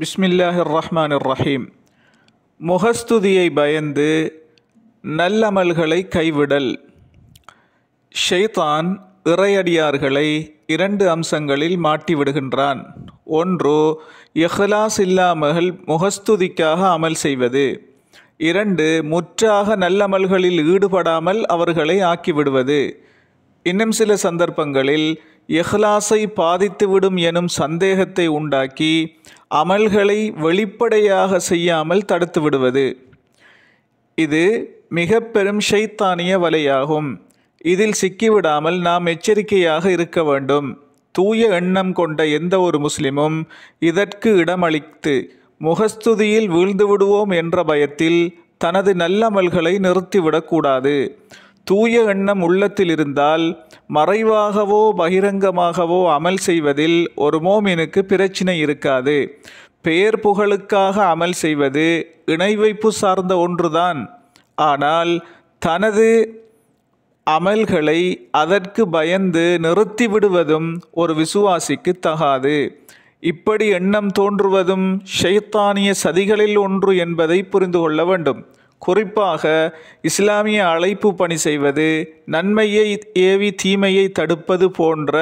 பிஸ்மில்லாஹிர் ரஹ்மான் ரஹீம் முகஸ்துதியை பயந்து நல்லமல்களை கைவிடல் ஷெய்தான் இறையடியார்களை இரண்டு அம்சங்களில் மாட்டிவிடுகின்றான் ஒன்று இஹ்லாஸ் இல்லாமல் முகஸ்துதிக்காக அமல் செய்வது இரண்டு முற்றாக நல்லமல்களில் ஈடுபடாமல் அவர்களை ஆக்கிவிடுவது இன்னும் சில சந்தர்ப்பங்களில் எஹ்லாஸை பாதித்துவிடும் எனும் சந்தேகத்தை உண்டாக்கி அமல்களை வெளிப்படையாக செய்யாமல் தடுத்து விடுவது இது மிக பெரும் ஷைத்தானிய வலையாகும் இதில் சிக்கிவிடாமல் நாம் எச்சரிக்கையாக இருக்க வேண்டும் தூய எண்ணம் கொண்ட எந்த ஒரு முஸ்லிமும் இதற்கு இடமளித்து முகஸ்துதியில் வீழ்ந்து விடுவோம் என்ற பயத்தில் தனது நல்லமல்களை நிறுத்திவிடக்கூடாது தூய எண்ணம் உள்ளத்தில் இருந்தால் மறைவாகவோ பகிரங்கமாகவோ அமல் செய்வதில் ஒரு மோமினுக்கு பிரச்சினை இருக்காது பெயர் புகழுக்காக அமல் செய்வது இணைவைப்பு சார்ந்த ஒன்றுதான் ஆனால் தனது அமல்களை அதற்கு பயந்து நிறுத்திவிடுவதும் ஒரு விசுவாசிக்கு தகாது இப்படி எண்ணம் தோன்றுவதும் ஷைத்தானிய சதிகளில் ஒன்று என்பதை புரிந்து கொள்ள வேண்டும் குறிப்பாக இஸ்லாமிய அழைப்பு பணி செய்வது நன்மையை ஏவி தீமையை தடுப்பது போன்ற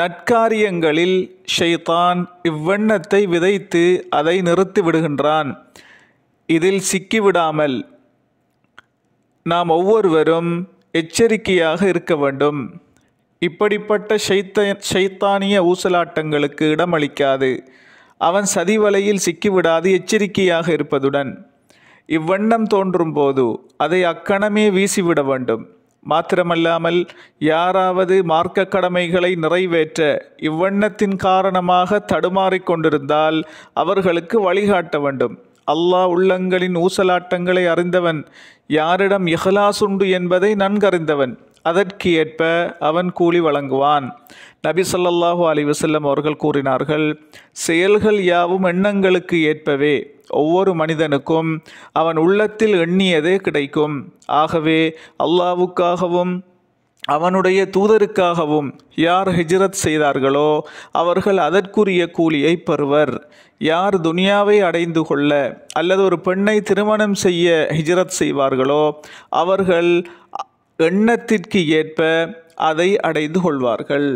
நட்காரியங்களில் ஷைத்தான் இவ்வெண்ணத்தை விதைத்து அதை நிறுத்தி விடுகின்றான் இதில் சிக்கிவிடாமல் நாம் ஒவ்வொருவரும் எச்சரிக்கையாக இருக்க வேண்டும் இப்படிப்பட்ட ஷைத்த ஷைத்தானிய ஊசலாட்டங்களுக்கு இடமளிக்காது அவன் சதிவலையில் சிக்கிவிடாது எச்சரிக்கையாக இருப்பதுடன் இவ்வண்ணம் தோன்றும் போது அதை அக்கணமே வீசிவிட வேண்டும் மாத்திரமல்லாமல் யாராவது மார்க்க கடமைகளை நிறைவேற்ற இவ்வண்ணத்தின் காரணமாக தடுமாறிக்கொண்டிருந்தால் அவர்களுக்கு வழிகாட்ட வேண்டும் அல்லாஹ் உள்ளங்களின் ஊசலாட்டங்களை அறிந்தவன் யாரிடம் இஹலாசுண்டு என்பதை நன்கறிந்தவன் அதற்கு ஏற்ப அவன் கூலி வழங்குவான் நபி சொல்லாஹூ அலிவசல்லம் அவர்கள் கூறினார்கள் செயல்கள் யாவும் எண்ணங்களுக்கு ஏற்பவே ஒவ்வொரு மனிதனுக்கும் அவன் உள்ளத்தில் எண்ணியதே கிடைக்கும் ஆகவே அல்லாவுக்காகவும் அவனுடைய தூதருக்காகவும் யார் ஹிஜ்ரத் செய்தார்களோ அவர்கள் அதற்குரிய கூலியை பெறுவர் யார் துனியாவை அடைந்து கொள்ள அல்லது ஒரு பெண்ணை திருமணம் செய்ய ஹிஜ்ரத் செய்வார்களோ அவர்கள் எண்ணத்திற்கு ஏற்ப அதை அடைந்து கொள்வார்கள்